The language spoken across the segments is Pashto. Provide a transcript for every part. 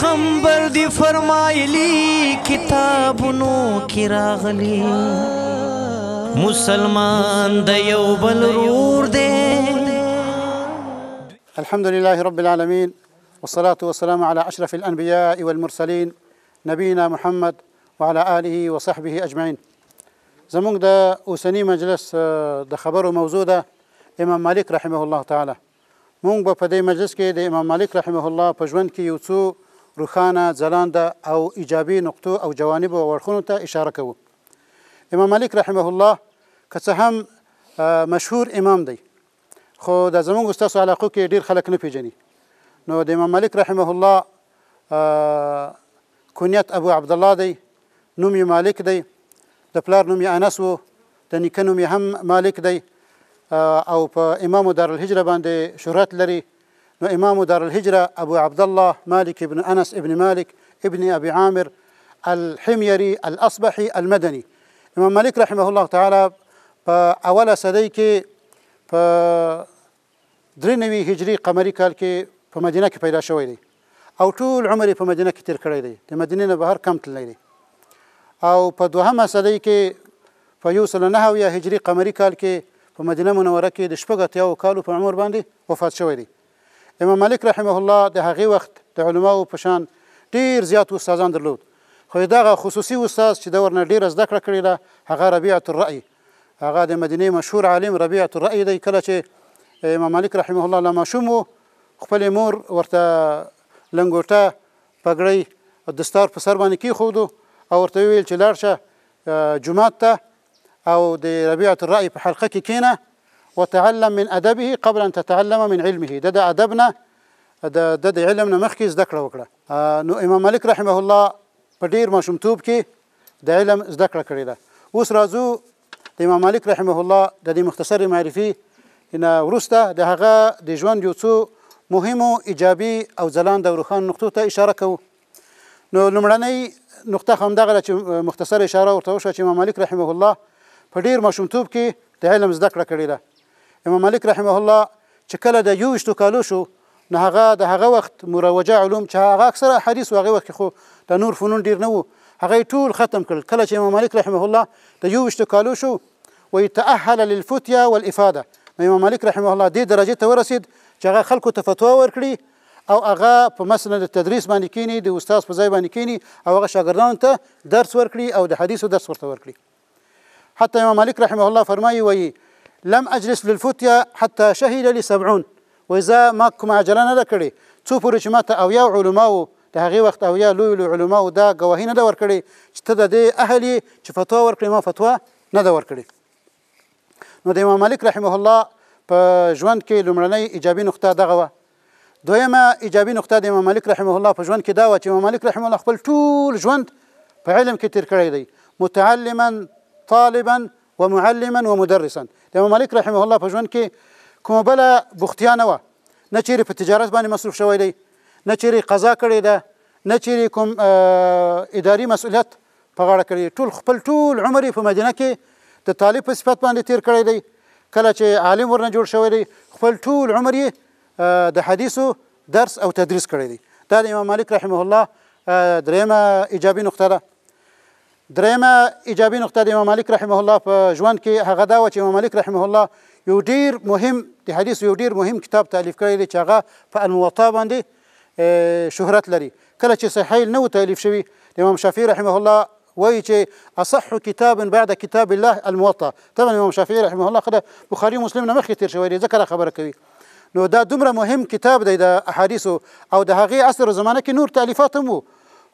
پیغمبر دی فرمایلی کتابونو کې راغلی مسلمان دا یو بل رور الحمد لله رب العالمين والصلاة والسلام على أشرف الأنبياء والمرسلين نبينا محمد وعلى آله وصحبه أجمعين زمونك دا اوسنی مجلس دا خبرو موزودة امام مالك رحمه الله تعالى مونك با په دې مجلس كي دا امام مالك رحمه الله بجوان ژوند کې روښانه ځلانده او ایجابي نقطو او جوانب او اړخونو ته اشاره کوو امام مالک رحمه الله که څه هم مشهور امام دی خو د زمونږ استاد علاقو کې ډیر خلک نه پیژني نو د امام مالک رحمه الله کونیت ابو عبد الله دی نوم یې مالک دی د پلار نوم یې انس وو د نیکه نوم یې هم مالک دی او په امام دارالهجره باندې شهرت لري وإمام دار الهجرة أبو عبد الله مالك بن أنس بن مالك ابن أبي عامر الحميري الأصبحي المدني إمام مالك رحمه الله تعالى په سديك صدۍ کې په درنوي هجری قمری کال کې په مدینه کې او طول عمري في مدينة كتير تیر في مدينة بهر كم تللی او په سديك فيوصل نهوية هجري قمري سل في مدينة هجری قمری کال کې په منوره کې د شپږ اتیاو کالو عمر باندي وفات شوی امام مالک رحمه الله د هغې وخت د علماو په شان ډیر زیات استادان درلود خو دغه خصوصي استاد چې د ورنه ډیره زده کړه کړې ده هغه ربیعة الرأی هغه د مدینې مشهور عالم ربیعة الرأی دی کله چې امام مالک رحمه الله له ماشوم خپل مور ورته لنګوټه پګړۍ دستار په سر باندې کېښودو او ورته ویل چې لاړ شه جومات ته او د ربیعة الرأی په حلقه کې کی کینه وتعلم من ادبه قبل ان تتعلم من علمه د ادبنا د د علمنا مخکې زده کړه وکړه نو امام مالک رحمه الله په ډیر مشمتوب کې د علم زده کړه کړې ده اوس راځو د امام مالک رحمه الله د دې مختصر معرفي نه ورسته د هغه د ژوند یو څو مهمو ایجابي او ځلان د روخان نقطو ته اشاره کوو نو لمړنۍ نقطه همدغه چې مختصر اشاره ورته وشو چې امام مالک رحمه الله په ډیر مشمتوب کې د علم زده کړه کړې ده امام مالک رحمه الله چې کله د یو شتو کالو شو نه هغه د هغه وخت مروجه علوم چې هغه اکثره حدیث واغه وخت خو د نور فنون ډیر نه وو هغه ټول ختم کړ کله چې امام مالک رحمه الله د یو شتو کالو شو ويتأهل للفتيا والافاده امام مالک رحمه الله دې درجه ته ورسید چې هغه خلکو ته فتوا ورکړي او هغه په مسند تدریس باندې کینی د استاد په ځای باندې کینی او هغه شاګردانو ته درس ورکړي او د حدیثو درس ورته ورکړي حتی امام مالک رحمه الله فرمایي وایي لم اجلس للفتيا حتى شهد لي 70 وإذا ما کوم عجله نه کړې څو پورې چې ماته او یا علماو د هغې وخت او یا لوی لوی علماو دا گواهی نه ده ورکړې چې ته د دې اهلي چې فتوا ورکړې ما فتوا نه ده ورکړې نو د امام مالک رحمه الله په ژوند کې لومړنۍ ایجابي نقطه دغه وه دویمه ایجابي نقطه د امام مالک رحمه الله په ژوند کې دا وه چې امام مالک رحمه الله خپل ټول ژوند په علم کې تیر کړی دی متعلما طالبا ومعلما ومدرسا د امام مالک رحمه الله په ژوند کې کومه بله بوختیا نه وه نه چیرې په تجارت باندې مصروف شوی دی نه چیرې قضا کړې ده نه چیرې کوم اداري مسؤلیت په غاړه کړی ټول خپل ټول عمر په مدینه کې د طالب په صفت باندې تیر کړی دی کله چې عالم ورنه جوړ شوی دی خپل ټول عمر یې د حدیثو درس او تدریس کړی دی دا د امام مالک رحمه الله درېمه ایجابي نقطه ده درېمه ایجابي نقطه د امام مالک رحمه الله په ژوند کې هغه دا و چې امام مالک رحمه الله یو ډیر مهم د حدیث یو ډیر مهم کتاب تالیف کړی دی چې هغه په الموطا باندې شهرت لري کله چې صحیح نه و تالیف شوی د امام شافعي رحمه الله وایي چې اصح کتاب بعد کتاب الله الموطا طبعا امام شافعي رحمه الله خدای بخاري مسلم نه مخکې تیر شوی دی ځکه خبره کوي نو دا دومره مهم کتاب دی د احادیثو او د هغې عصر زمانه کې نور تالیفات هم وو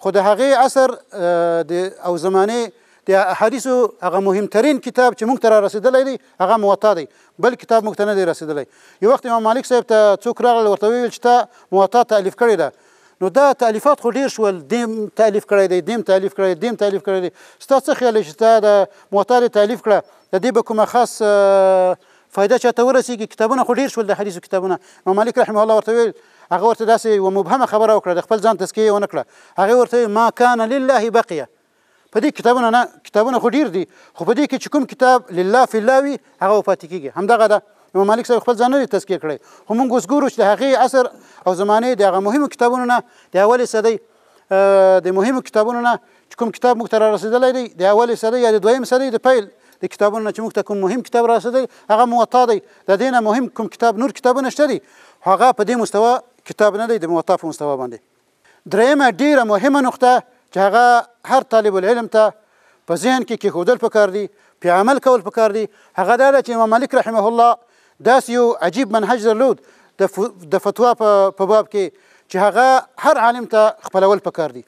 خو د هغه اثر د او زمانه د احادیث هغه مهمترین کتاب چې موږ ته رسیدلی دی هغه موطا دی بل کتاب موږ ته نه دی رسیدلی یو وخت امام مالک صاحب ته څوک راغل ورته ویل چې تا موطا تالیف کړی ده نو دا تالیفات خو ډیر شول دیم تالیف کړی دی دیم تالیف کړی دیم تالیف کړی دی ستا څه خیال چې تا د موطا تالیف کړه د دې به کومه خاص فایده چاته ورسیږي کتابونه خو ډیر شول د حدیثو کتابونه امام مالک رحمه الله ورته ویل هغه ورته داسې و مبهمه خبره وکړه د خپل ځان تسکیه ونه کړه هغه ورته ما کان لله بقیه په دې کتابونه نه کتابونه خو ډیر دي خو په دې کې چې کوم کتاب لله فی الله وي هغه پاتې کیږي همدغه ده امام مالک صاحب خپل ځان نه تسکیه کړی خو موږ اوس ګورو چې د هغې عصر او زمانې د هغه مهمو کتابونو نه د اولې صدۍ د مهمو کتابونو نه چې کوم کتاب موږ ته را رسېدلی دی د اولې صدۍ یا د دویم صدۍ د پیل د کتابونو چې موږ ته کوم مهم کتاب راسیدلی هغه موطا دی د دې نه مهم کوم کتاب نور کتابونه شته دي هغه په دې مستوا کتاب نه دی د موطا په مستوا باندې درېیمه ډیره مهمه نقطه چې هغه هر طالب العلم ته په ذهن کې کېښودل پکار دي پې عمل کول پکار دي هغه دا ده چې امام مالک رحمه الله داسې یو عجیب منهج درلود د فتوا په باب کې چې هغه هر عالم ته خپلول پکار دي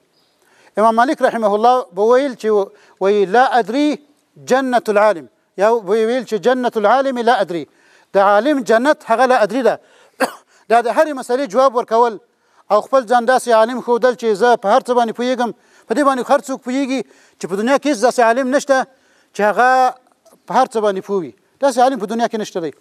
امام مالک رحمه الله بویل چې وی لا ادري جنة العالم یا ویل چې جنة العالم لا ادري د عالم جنت هغه لا ادري ده دا د هرې مسلې جواب ورکول او خپل ځان داسې عالم ښودل چې زه په هر څه باندې پوهېږم په دې باندې هر څوک پوهېږي چې په دنیا کې هېڅ داسې عالم نشته چې هغه په هر څه باندې پوه وي داسې عالم په دنیا کې نشته دی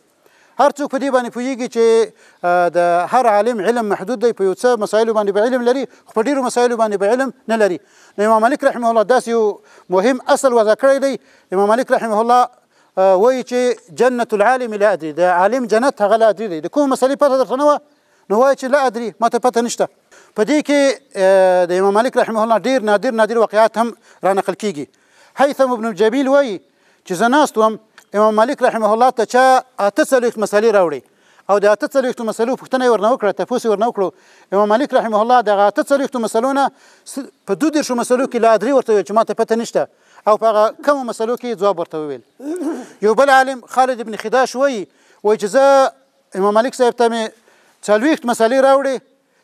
هر څوک په دې باندې پوهیږي چې د هر عالم علم محدود دی په یو څه مسایلو باندې به علم لري خو په ډېرو مسایلو باندې به علم نه لري نو امام مالک رحمه الله داسې یو مهم اصل وضع کړی دی امام مالک رحمه الله وایي چې جنة العالم لا ادري د عالم جنت هغه لا ادري دی د کومې مسلې پته درته نه وه نو وایي چې لا ادري ماته پته نشته په دې کې د امام مالک رحمه الله ډېر نادر نادر واقعات هم را نقل کیږي هیثم ابن جبیل وایي چې زه ناست وم امام مالک رحمه الله ته چا اته څلوېښت مسلې راوړي او د اته څلوېښتو مسلو پوښتنه یې ورنه وکړه تپوس یې ورنه وکړو امام مالک رحمه الله دغه اته څلوېښتو مسلو نه په دوه دېرشو مسلو کې لا درې ورته ویل چې ماته پته نشته او په هغه کمو مسلو کې ځواب ورته وویل یو بل عالم خالد ابن خداش وایي وایي چې زه امام مالک صاحب ته مې څلوېښت مسلې راوړې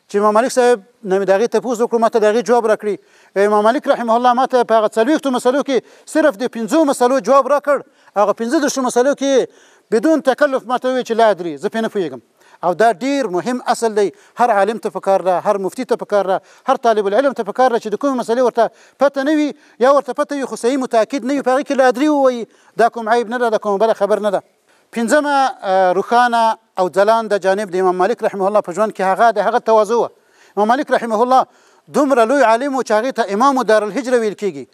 چې امام مالک صاحب نو مې دغه تپوس وکړو ماته دغه جواب راکړي امام مالک رحمه الله ماته په هغه څلوېښتو مسلو کې صرف د پنځو مسلو جواب راکړ هغه پنځه دشتو مسلو کې بدون تکلف ماته وی چې لا ادري زه پې نه پوهېږم او دا ډیر مهم اصل دی هر عالم ته پکار ده هر مفتی ته پکار ده هر طالب العلم ته پکار ده چې د کومې مسلې ورته پته نه وي یا ورته پته وي خو صحیح متاکد نه وي په هغې کې لا ادري ووایي دا کوم عیب نه ده دا کومه بله خبر نه ده پنځمه روښانه او ځلان د جانب د امام مالک رحمه الله په ژوند کې هغه د هغه توازو وه امام مالک رحمه الله دومره لوی عالم و چې هغې ته امام دارالهجره ویل کېږي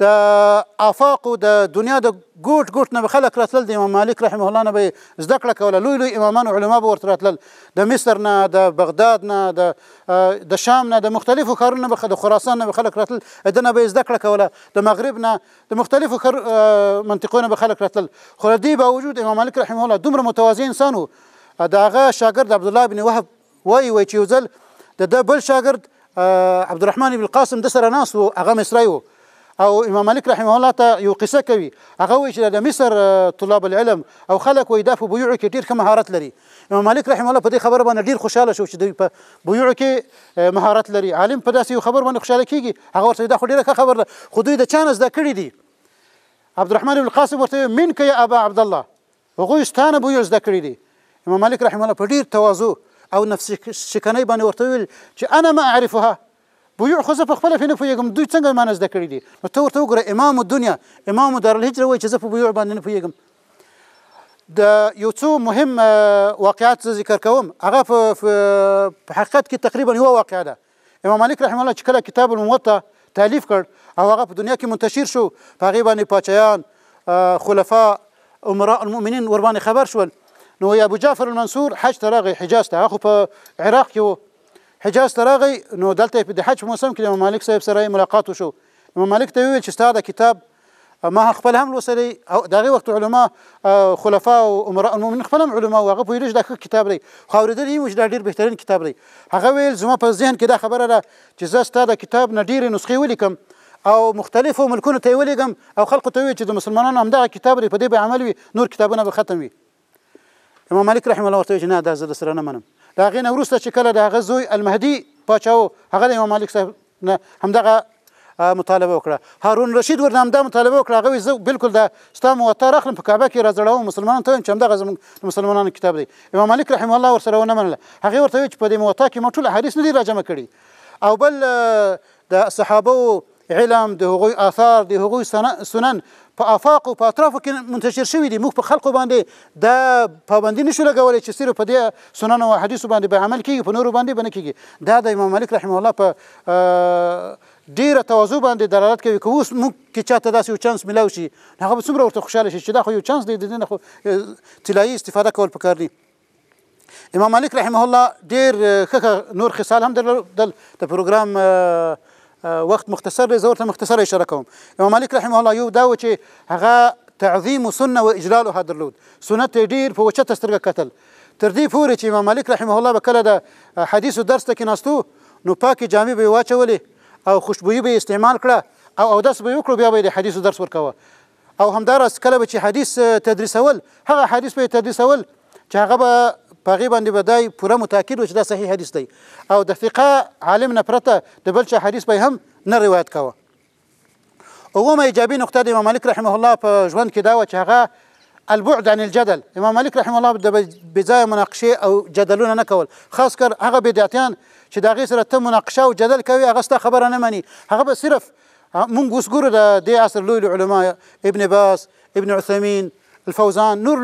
د افاقو د دنیا د ګوټ ګوټ نه به خلک راتلل د امام مالک رحمه الله نه به یې زده کړه کوله لوی لوی امامان علما به ورته راتلل د مصر نه د بغداد نه د د شام نه د مختلفو ښارونو نه به د خراسان نه به خلک راتلل ده نه به یې زده کړه کوله د مغرب نه د مختلفو منطقو نه به خلک راتلل خو له دې باوجود امام مالک رحمه الله دومره متوازی انسان و د هغه شاګرد عبدالله بن وهب وایي وایي چې یو ځل د د بل شاګرد عبدالرحمن ابن القاسم د سره ناس وو هغه مصری وو او امام مالک رحمه الله ته یو قصه کوي هغه وایي چې د مصر طلاب العلم او خلک وایي دا په بیوع کې ډېر ښه مهارت لري امام مالک رحمه الله په دې خبره باندې ډېر خوشاله شو چې دوی په بیوع کې مهارت لري عالم په داسې یو خبر باندې خوشاله کیږي هغه ورته دا خو ډېره ښه خبره ده خو دوی د چا نه زده کړي دي عبدالرحمن بن القاسم ورته منک یا ابا عبدالله هغوی ستا نه بیوع زده کړي دي امام مالک رحمه الله په ډېر تواضع او نفس شکنی باندې ورته ویل چې انا ما اعرفها بویع خو زه په خپل فنه پویګم دوی څنګه مانه زده کړی دي نو ته ورته وګوره امام الدنیا امام دار الهجره وایي چې زه په بویع باندې نه پویګم د یو څو مهم واقعات ذکر کوم هغه په حقیقت کې تقریبا یو واقعه ده امام مالک رحمه الله چې کله کتاب الموطا تالیف کړ او هغه په دنیا کې منتشر شو په هغه باندې پاچایان خلفا امراء المؤمنین ور باندې خبر شول نو ابو جعفر المنصور حج ته راغی حجاز ته خو په عراق کې و حجاز ته راغی نو دلته په د حج موسم کې امام مالک صاحب سره ملاقات وشو امام مالک ته ویل چې ستاسو کتاب ما خپل هم لوسري او دغه وخت علما خلفا او امراء المؤمنین خپل هم علما واغه په لږ د کتاب لري خو ورته دی موږ ډیر بهترین کتاب لري هغه ویل زما په ذهن کې دا خبره ده چې زه ستاسو کتاب نه ډیر نسخې ولیکم او مختلفو ملکونو ته ویلګم او خلکو ته وی چې د مسلمانانو همدغه کتاب لري په دې به عمل وي نور کتابونه به ختم وي امام مالک رحم الله ورته نه دا زه سره نه منم دا غینه ورسته چې کله دا غزوی المهدی پاچاو هغه امام مالک صاحب نه همدغه مطالبه وکړه هارون رشید ورنام دا مطالبه وکړه هغه زه بالکل دا ستام او تاریخ په کعبه کې راځړاو مسلمانان ته چې همدغه مسلمانانو کتاب دی امام مالک رحم الله ورسره ونه منله هغه ورته چې په دې موطا کې مټول حدیث نه دی راجمه کړي او بل د صحابه علم د هغوی آثار د هغوی سنن په افاق او په اطرافو کې منتشر شوی دی موږ په خلکو باندې د پابندی نشو لګولای چې صرف په دې سنن او حدیثو باندې به عمل کیږي په نورو باندې به نه کیږي دا د امام مالک رحمه الله په ډیره تواضع باندې دلالت کوي که اوس موږ کې چاته داسې یو چانس میلاو شي هغه به څومره ورته خوشحاله شي چې دا خو یو چانس دی د دې نه خو طلایي استفاده کول پکار دي امام مالک رحمه الله ډیر ښه نور خصال هم درلودل د پروګرام وخت مختصر دی زه ورته مختصره اشاره کوم امام مالک رحمه الله یو دا و چې هغه تعظیم سنه او اجلالها درلود سنت ډیر په وچه سترګه کتل تر دې پورې چې امام مالک رحمه الله به کله د حدیثو درس ته کېناستو نو پاکې جامې به یې واچولې او خوشبويي به استعمال کړه او اودس به یې وکړو بیا به یې د حدیثو درس ورکوه او همداراز کله به چې حدیث تدریسول هغه حدیث به یې تدریسول چې هغه به په غي باندې بدای پوره متأکد و چې دا صحیح حدیث دی او د فقه عالم نه پرته د بل چا حدیث به هم نه روایت کاوه اومه ایجابي نقطه د امام مالک رحمه الله په ژوند کې دا و چې هغه البعد عن الجدل امام مالک رحمه الله د بځای مناقشه او جدلونه نه کول خاص کر هغه بدعتيان چې دا غي سره ته مناقشه او جدل کوي هغه ست خبره نه مانی هغه به صرف مونږ وسګورو د دې عصر لوی علما ابن باز ابن عثيمين الفوزان نور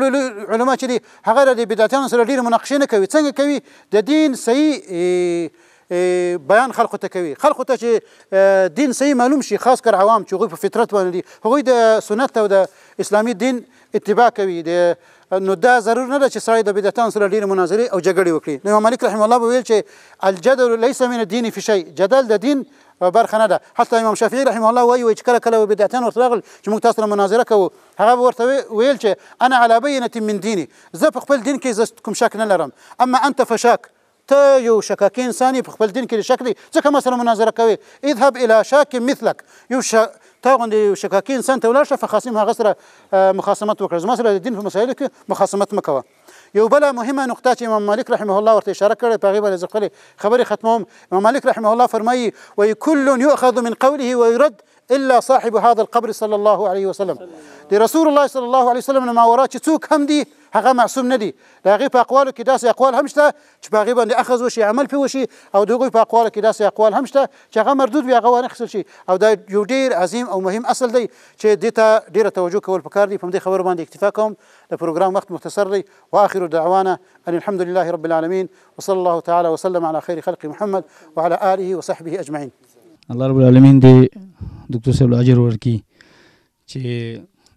علما چې دي هغه د بدعتانو سره ډیر مناقشه نه کوي څنګه کوي د دین صحیح بیان خلکو ته کوي خلکو ته چې دین صحیح معلوم شي خاص کر عوام چې هغوی په فطرت باندې دي هغوی د سنت او د اسلامي دین اتباع کوي د نو دا ضرور نه ده چې سړی د بدعتان سره ډېرې مناظرې او جګړې وکړي نو امام مالک رحم الله به ویل چې الجدل لیس من الدین فی شی جدل د دین برخه نه ده حتی امام شافعي رحمه الله وایي چې کله کله بدعتیان ورته راغل چې موږ تاسو مناظره کوو هغه ورته ویل چې انا على بینه من ديني زه په خپل دین کې زه کوم شک نه لرم اما انت فشاک ته یو شکاکي انسان په خپل دین کې شک دی ځکه مثلا مناظره کوي اذهب الى شاك مثلك یو شک تا غوندې شکاکي انسان ته ولاړ شه فخاصم هغه سره مخاصمت وکړه زما سره د دین په مسایلو کې مخاصمت مه کوه یو بله مهمه نقطه چې امام مالک رحمه الله ورته اشاره کړې په هغې باندې زه خپلې خبرې ختموم امام مالک رحمه الله فرمایي وایي کل یؤخذ من قوله ویرد إلا صاحب هذا القبر صلى الله عليه وسلم دي رسول الله صلى الله عليه وسلم ما ورا تسوك هم دي هغا معصوم ندي لا غيب أقواله په اقوال همشتا شته چې اخذ وشي عمل في وشي او د هغوی په اقوال همشتا شته مردود وي هغه شي او دا يودير عزيم او مهم اصل دي شي دې ته ډېره توجه کول پکار دي په همدې خبره باندې اکتفا مختصر دی واخر دعوانا ان الحمد لله رب العالمين وصلى الله تعالى وسلم على خير خلق محمد وعلى آله وصحبه أجمعين الله رب العالمین دې دکتور صاحب اجر ورکړي چې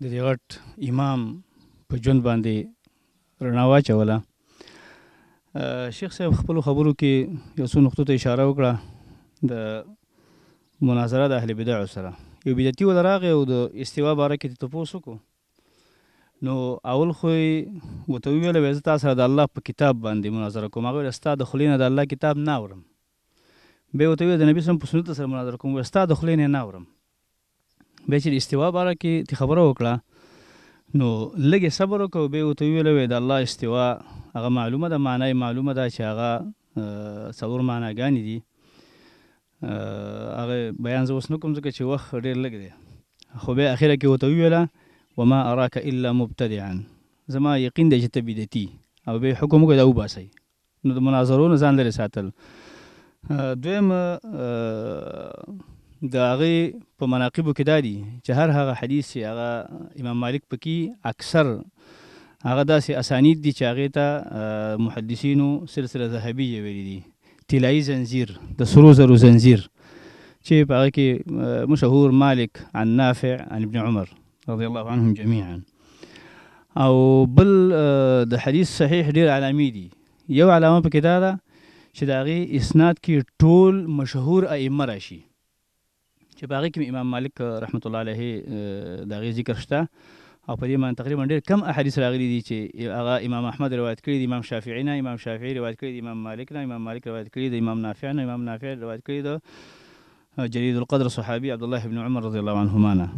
د دې غټ امام په ژوند باندې رڼا واچوله شیخ صاحب خپل خبرو کې یو څو نقطو ته اشاره وکړه د مناظره د اهل بدع سره یو بدعتي ول راغی او د استوا باره کې تاسو کو نو اول خو وته ویل وې تاسو د الله په کتاب باندې مناظره کوم هغه استاد خلینه د الله کتاب نه اورم بیا ورته ویل د نبي سم په سنت سره مناظره کوم وستا د خلې نه ناورم بیا چې استوا باره کې تی خبره وکړه نو لږه صبر وکړو بیا ورته ویل د الله استوا هغه معلومه ده معنی معلومه ده چې هغه څلور معناګانې دي هغه بیان زه اوس نه کوم ځکه چې وخت ډېر لږ دی خو بیا اخره کې ورته وویله وما اراک الا مبتدعا زما یقین دی چې ته بدعتي او بیا حکم وکړه دا وباسئ نو د مناظرو نه ځان لرې ساتل دویم د هغې په مناقبو کې دا دي چې هر هغه حدیث چې هغه امام مالک پکې اکثر هغه داسې اسانید دي چې هغې ته محدثینو سلسله ذهبي یې ویلي دي طلایي زنځیر د سرو زرو زنځیر چې په هغه کې مشهور مالک عن نافع عن ابن عمر رضی الله عنهم جميعا او بل د حدیث صحیح ډیر علامې دي یو علامه پکې دا ده چې د هغې اسناد کې ټول مشهور ائمه راشي چې په هغې کې امام مالک رحمت الله علیه د هغې ذکر شته او په دې باندې تقریبا ډېر کم احادیث راغلي دي چې هغه امام احمد روایت کړي دي امام شافعي نه امام شافعي روایت کړي دي امام مالک نه امام مالک روایت کړي دي امام نافع نه امام نافع روایت کړي دي جرير القدر صحابي عبد الله بن عمر رضی الله عنهما نه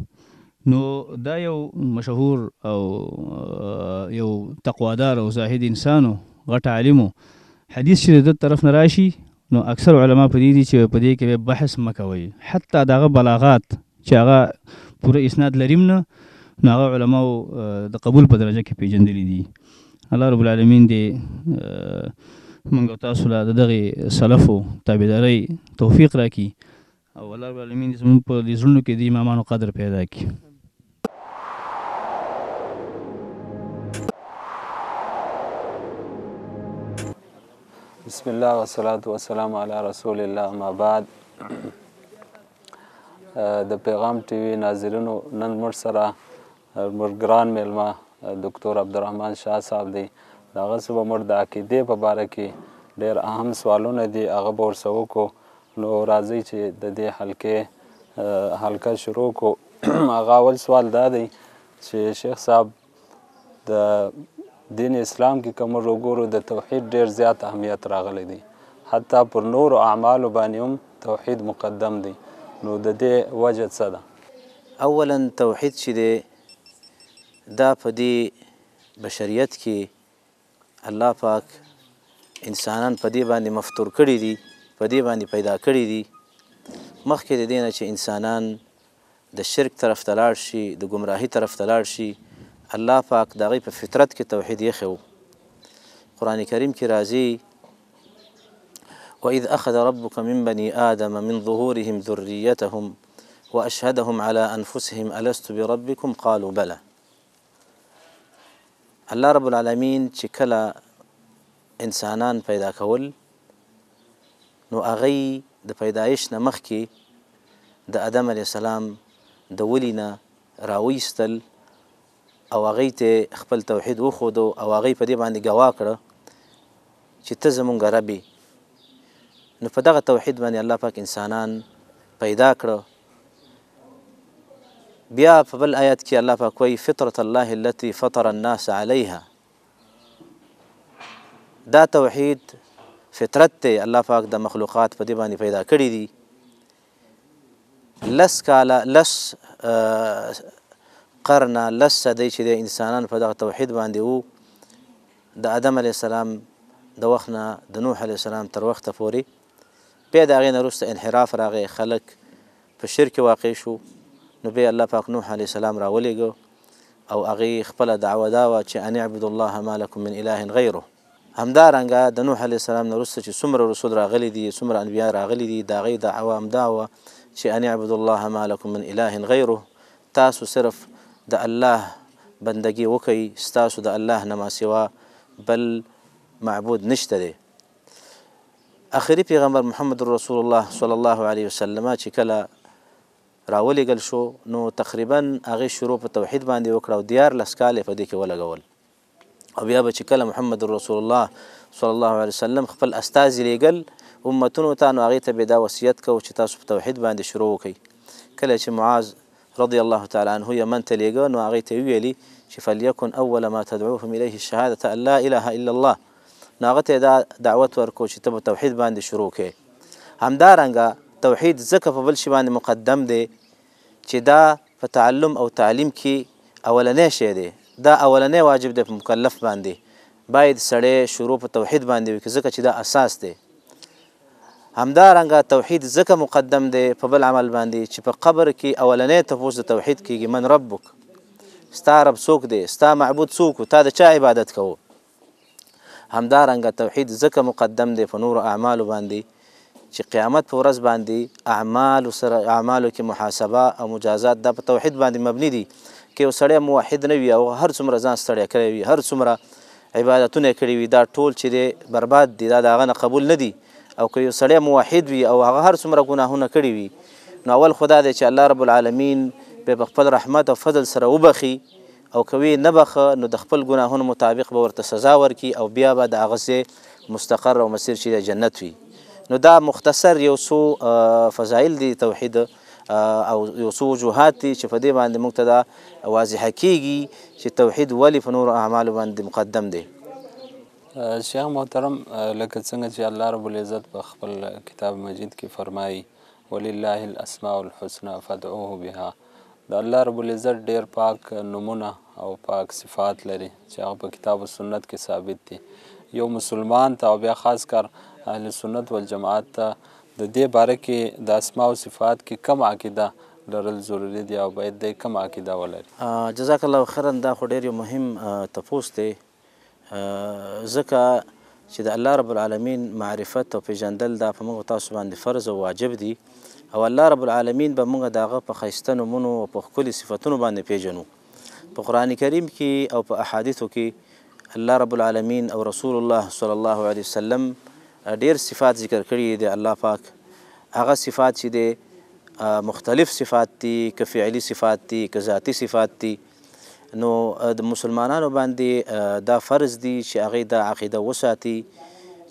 نو دا یو مشهور او یو تقوادار او زاهد انسانو غټ عالمو حدیث چې د طرف نه راشي نو اکثر علما په دې دي چې په دې کې بحث مکوي حتی دغه بلاغات چې هغه پوره اسناد لریم نه نو هغه علما د قبول په درجه کې پیژندلې دي الله رب العالمین دې موږ تاسو له دغه سلفو تابعداري توفیق راکړي او الله رب العالمین دې زموږ په لزړونو کې د امامانو قدر پیدا کړي بسم الله والصلاة والسلام علی رسول الله ما بعد د پیغام ټي وي ناظرینو نن مر سره مرګران ملما ډاکټر عبدالرحمن شاه صاحب دی داغه سبا مر د عقیده په باره کې ډیر اهم سوالونه دي هغه به ورسو کو نو راځي چې د دې حلقې حلقه شروع کو هغه اول سوال دا دی چې شیخ صاحب د دین اسلام کې کوم وګورو د توحید ډیر زیات اهمیت راغلی دی حتی پر نور اعمال باندې هم توحید مقدم دی نو د دې وجه څه ده اولا توحید چې دی دا په دې بشریت کې الله پاک انسانان په دې باندې مفتور کړي دي په دې باندې پیدا کړي دي مخکې د دینه چې انسانان د شرک طرف ته لاړ شي د گمراهی طرف ته لاړ شي الله پاک دغه په فطرت کې توحید یې خو قران کریم کې راځي واذ اخذ ربك من بني ادم من ظهورهم ذريتهم واشهدهم على انفسهم الست بربكم قالوا بلى الله رب العالمين چې کله انسانان پیدا کول نو هغه د پیدایش نه مخکې د ادم علی السلام د ولینا راويستل او هغه ته خپل توحید وخودو او هغه په دې باندې گواه کړ چې ته زمونږ ربي نو په دغه توحید باندې الله پاک انسانان پیدا کړ بیا په بل آیات کې الله پاک وایي فطرت الله التي فطر الناس عليها دا توحید فطرت ته الله پاک د مخلوقات په دې باندې پیدا کړی دي لس کاله لس قرن لس صدۍ چې د انسانان په دغه توحید باندې وو د آدم علی السلام د وخت نه د نوح علی السلام تر وخته پورې بیا د هغې نه وروسته انحراف راغی خلک په شرک واقع شو نو بیا الله پاک نوح علی السلام راولېږه او هغې خپله دعوه دا وه چې ان اعبدوا الله ما لکم من اله غیره همدارنګه د نوح علی السلام نه وروسته چې څومره رسول راغلي دي څومره انبیا راغلي دي د هغې دعوه همدا وه چې ان اعبدوا الله ما لکم من اله غیره تاسو صرف د الله بندگی وکړي ستاسو د الله نه سوا بل معبود نشته دی اخري پیغمبر محمد رسول الله صلی الله علیه وسلم چې کله راولېګل شو نو تقریبا هغه شروع په توحید باندې وکړ او دیار لسکاله په دې کې ولګول او بیا به چې کله محمد رسول الله صلی الله علیه وسلم خپل استاذ لېګل امتونو ته نو هغه ته به دا وصیت کو چې تاسو په توحید باندې شروع وکړئ کله چې معاذ رضي الله تعالى عنه هي من تليقون وعغيت يويلي فليكن أول ما تدعوهم إليه الشهادة أن لا إله إلا الله ناغت دا دعوة وركو شتب توحيد باند شروكه هم دارنگا توحيد زکه په بل شی مقدم دي چې دا په او تعليم كي اولنې شی دي دا اولنې واجب دي مكلف باندي بايد باید شروع توحيد باندي باندې وکړي ځکه دا اساس دي همدارنګه توحید ځکه مقدم دی په بل عمل باندې چې په قبر کې اولنې تفوس د توحید کېږي من ربک ستا رب څوک دی ستا معبود څوک تا د چا عبادت کوو همدارنګه توحید ځکه مقدم دی په نور اعمالو باندې چې قیامت په ورځ باندې اعمال سره اعمالو کې محاسبه او مجازات د توحید باندې مبني دي کې یو سړی موحد نه وي او هر څومره ځان ستړی کړی وي هر څومره عبادتونه کړی وي دا ټول چې دی برباد دي دا د هغه نه قبول نه دي او که یو سړی موحد وي او هغه هر څومره ګناهونه کړي وي نو اول خدا دی چې الله رب العالمین به په خپل رحمت او فضل سره وبخي او کوي نه بخه نو د خپل ګناهونو مطابق به ورته سزا ورکي او بیا به د هغه مستقر او مسیر چې جنت وي نو دا مختصر یو سو فضایل دی توحید او یو سو وجوهات دي چې په دې باندې موږ ته دا واضحه کیږي چې توحید ولې په نور اعمالو باندې مقدم دی شیخ محترم لکه څنګه چې الله رب العزت په خپل کتاب مجید کې فرمایي ولله الاسماء الحسنى فادعوه بها د الله رب العزت ډیر پاک نمونه او پاک صفات لري چې هغه په کتاب او سنت کې ثابت دي یو مسلمان ته او بیا خاص کر اهل سنت والجماعت ته د دې باره کې د اسماء او صفات کې کم عقیده لرل ضروری دی او باید د کم عقیده ولري جزاک الله خیرن دا خو ډیر مهم تفوس دی ځکه چې د الله رب العالمین معرفت او پیژندل دا په موږ تاسو باندې فرض او واجب دي او الله رب العالمین به موږ داغه په خیسته نومونو او په ښکلي صفتونو باندې پیژنو په قرآن کریم کې او په احادیثو کې الله رب العالمین او رسول الله صلی الله علیه وسلم ډیر صفات ذکر کړي دي الله پاک هغه صفات چې دي مختلف صفات دي که فعلی صفات دي که ذاتی صفات دي نو د مسلمانانو باندې دا فرض دی چې هغه د عقیده وساتي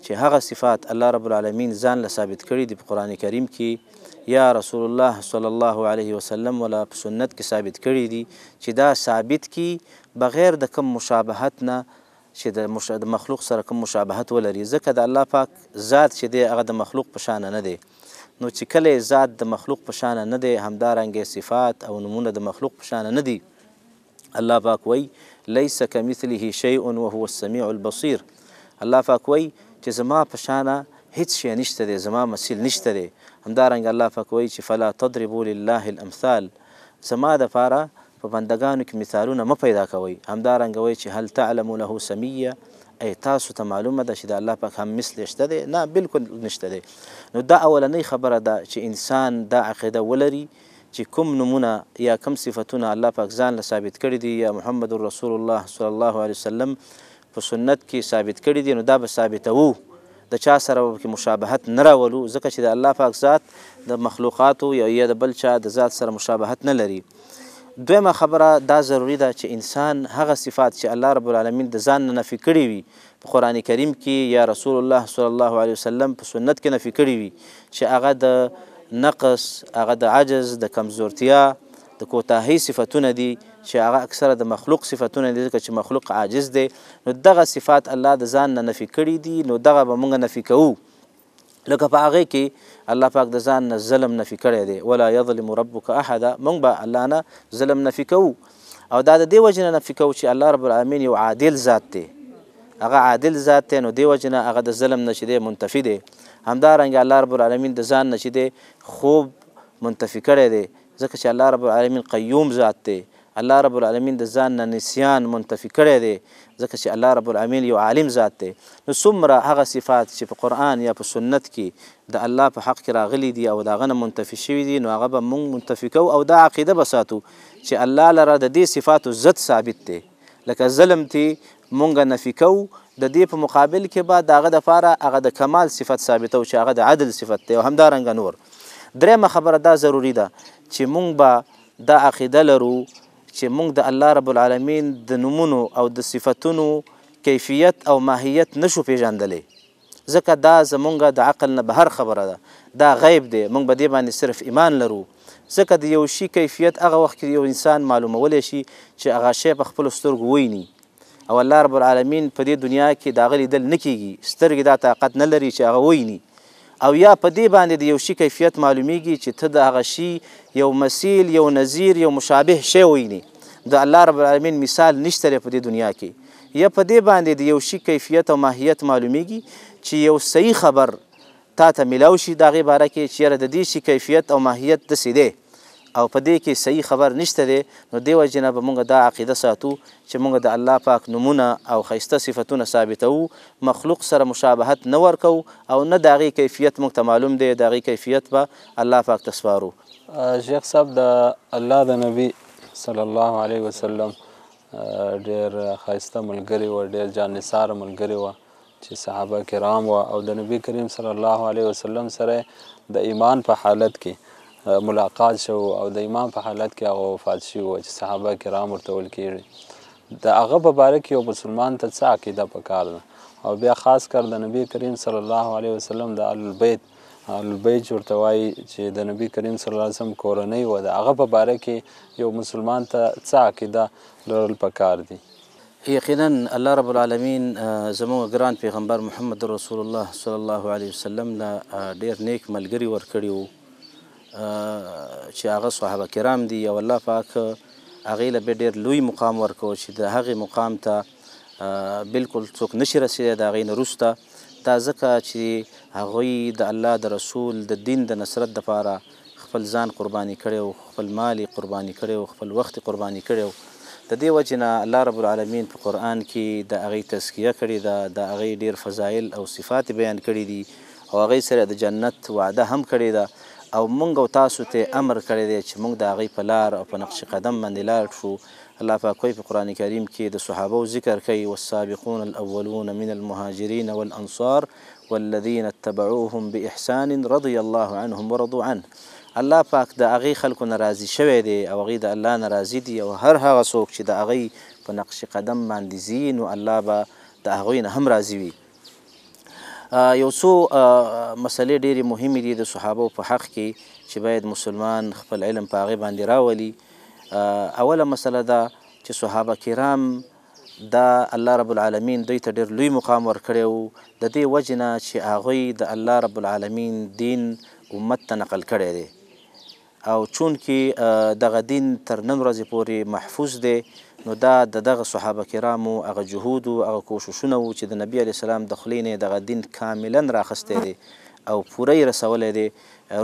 چې هغه صفات الله رب العالمین ځان له ثابت کړي دی په قران کریم کې یا رسول الله صلی الله علیه وسلم ولا په سنت کې ثابت کړي دي چې دا ثابت کی بغیر د کم مشابهت نه چې د مخلوق سره کوم مشابهت ولري ځکه د الله پاک ذات چې دی هغه د مخلوق په شان نه دی نو چې کله ذات د مخلوق په شان نه دی همدارنګه صفات او نمونه د مخلوق په شان نه دی الله پاک وای لیس کمثله شیء وهو السمیع البصیر الله پاک وای چې زما په شانه هیڅ شی نشته دی زما مثیل نشته دی همدارنګه الله پاک وای چې فلا تضربوا لله الامثال زما د پاره په پا بندگانو کې مثالونه مه پیدا کوئ همدارنګه وای چې هل تعلم له سمیه ای تاسو ته معلومه ده چې د الله پاک هم مثل شته دی نه بالکل نشته دی نو دا اولنۍ خبره ده چې انسان دا عقیده ولري چې کوم نمونه یا کوم صفاتونه الله پاک ځان له ثابت کړی دي یا محمد رسول الله صلی الله علیه وسلم په سنت کې ثابت کړی دي نو دا به ثابتوو د چا سره کې مشابهت نه راولو ځکه چې د الله پاک ذات د مخلوقاتو یا یا د بل چا د ذات سره مشابهت نه لري دویمه خبره دا ضروری ده چې انسان هغه صفات چې الله رب العالمین د ځان نه نفي کړي وي په قران کریم کې یا رسول الله صلی الله علیه وسلم په سنت کې نفي کړي وي چې هغه د نقص هغه د عجز د کمزورتیا د کوتاهی صفاتونه دي چې هغه اکثره د مخلوق صفاتونه دي چې مخلوق عاجز دی نو دغه صفات الله د ځان نه نفي کړي دي نو دغه به موږ نفي کوو لکه په هغه کې الله پاک د ځان نه ظلم نفي کړی دی ولا یظلم ربک احد موږ به الله نه ظلم نفي کوو او دا د دې وجه نه نفي کوو چې الله رب العالمین یو عادل ذات دی هغه عادل ذات ته نو دیو جنا هغه د ظلم نشي دی منتفی دی همدارنګه الله رب العالمین د ځان نشي دی خوب منتفی کړی دی ځکه چې الله رب العالمین قیوم ذات دی الله رب العالمین د ځان نه نسیان منتفی کړی دی ځکه چې الله رب العالمین یو عالم ذات دی نو څومره هغه صفات چې په قرآن یا په سنت کې د الله په حق کې راغلي دي او د هغه نه منتفي شوي دي نو هغه به موږ منتفي کوو او دا عقیده به ساتو چې الله لره د دې صفاتو ضد ثابت دی لکه ظلم تی مونږ نفي کوو د دې په مقابل کې به دغه د فاره هغه د کمال صفت ثابتو چې هغه د عدل صفت دی او همدارنګه نور درېمه خبره دا ضروری ده چې مونږ به دا عقیده لرو چې مونږ د الله رب العالمین د نمونو او د صفتونو کیفیت او ماهیت نشو پیژندلی ځکه دا زمونږ د عقل نه بهر خبره ده دا غیب دی مونږ به دې باندې صرف ایمان لرو ځکه د یو شي کیفیت هغه وخت کې یو انسان معلومولی شي چې هغه شی په خپلو سترګو ویني او الله رب العالمین په دې دنیا کې دا غلي دل نکېږي سترګې دا طاقت نه لري چې هغه ویني او یا په دې باندې د یو شي کیفیت معلومیږي چې ته د هغه شي یو مثیل یو نظیر یو مشابه شی ویني د الله رب العالمین مثال نشته په دې دنیا کې یا په دې باندې د یو شي کیفیت او ماهیت معلومیږي چې یو صحیح خبر تا ته ملاو شي د هغې باره کې چېره د دې شي کیفیت او ماهیت داسې دی او په دې کې صحیح خبر نشته دی نو دیو جناب مونږ دا عقیده ساتو چې مونږ د الله پاک نمونه او خیسته صفاتونه ثابتو مخلوق سره مشابهت نه ورکو او نه داغي کیفیت مونږ ته معلوم دی داغي کیفیت به الله پاک تسوارو شیخ صاحب د الله د نبی صلی الله علیه وسلم ډیر خیسته ملګری و ډیر جانثار ملګری و چې صحابه کرام و او د نبی کریم صلی الله علیه وسلم سره د ایمان په حالت کې ملاقات شو او د امام په حالت کې هغه وفات شوي وو چې صحابه کرام ورته ویل کېږي د هغه په باره کې یو مسلمان ته څه عقیده پکار ده او بیا خاص کر د نبی کریم صلی الله علیه وسلم د البیت البیت ورته وایي چې د نبی کریم صلی الله علیه وسلم کورنۍ و ده هغه په باره کې یو مسلمان ته څه عقیده لرل پکار دي یقینا الله رب العالمین زموږ ګران پیغمبر محمد رسول الله صلی الله علیه وسلم له ډیر نیک ملګری ورکړی وو چې هغه صحابه کرام دي او الله پاک هغه له ډیر لوی مقام ورکو چې د هغه مقام ته بالکل څوک نشي رسیدي دا غین روسته دا ځکه چې هغه د الله د رسول د دین د نصرت لپاره خپل ځان قرباني کړي خپل مال قرباني کړي خپل وخت قرباني کړي د دې وجه نه الله رب العالمین په قرآن کې د هغې تزکیه کړې ده د هغې ډیر فضایل او صفات بیان کړي دي او هغې سره د جنت وعده هم کړې ده او مونږ او تاسو ته امر کړی دی چې مونږ د هغې په لار او په نقش قدم باندې لاړ شو الله پاک وایي په قرآن کریم کې د صحابو ذکر کوي والسابقون الاولون من المهاجرین والانصار والذین اتبعوهم باحسان رضی الله عنهم ورضوا عنه الله پاک د هغې خلکو نه راضي شوی دی او هغې د الله نه راضي دي او هر هغه څوک چې د هغې په نقش قدم باندې ځي نو الله به د هغوی نه هم راضي وي یو څو مسلې ډېرې مهمې دي د صحابه په حق کې چې باید مسلمان خپل علم په هغې باندې راولي اوله مسله ده چې صحابه کرام دا الله رب العالمین دوی ته ډېر لوی مقام ورکړی و د دې وجې نه چې هغوی د الله رب العالمین دین امت ته نقل کړی دی او چون کې دغه دین تر نن ورځې پورې محفوظ دی نو دا د دغه صحابه کرامو هغه جهود او هغه کوششونه وو چې د نبی علی سلام د خلینې دغه دین کاملا راخسته دی او پوره یې رسولې دی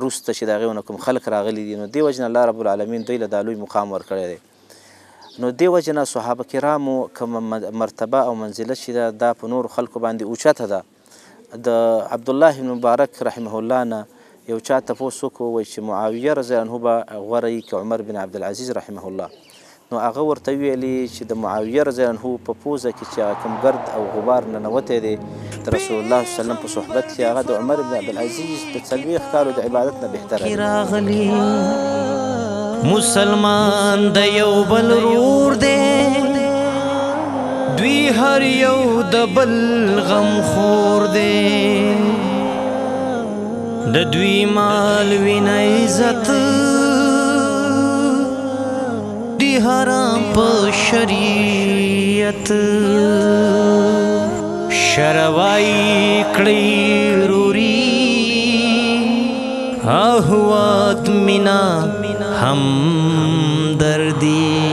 روسته چې دغه ونه کوم خلق راغلي دي نو دی وجنه الله رب العالمین دوی له دالوی مقام ورکړی دی نو دی وجنه صحابه کرامو کوم مرتبه او منزله چې دا په نور خلکو باندې اوچته ده د عبد الله بن مبارک رحمه الله نه یو چا تپوس وکړو وایي چې معاویه رضی الله عنه به غوره وي که عمر بن عبدالعزیز رحمه الله نو هغه ورته ویلي چې د معاویه رضی الله عنه په پوزه کې چې کوم ګرد او غبار ننوتی دی د رسول الله صلی الله په صحبت کې هغه د عمر بن عبدالعزیز د څلوېښت کالو د عبادت نه بهتره مسلمان د یو بل رور دی دوی هر یو د بل غم خور دی د دوی مال وین عزت دی حرام په شریعت شروای کړی روري اهواد مینا هم دردی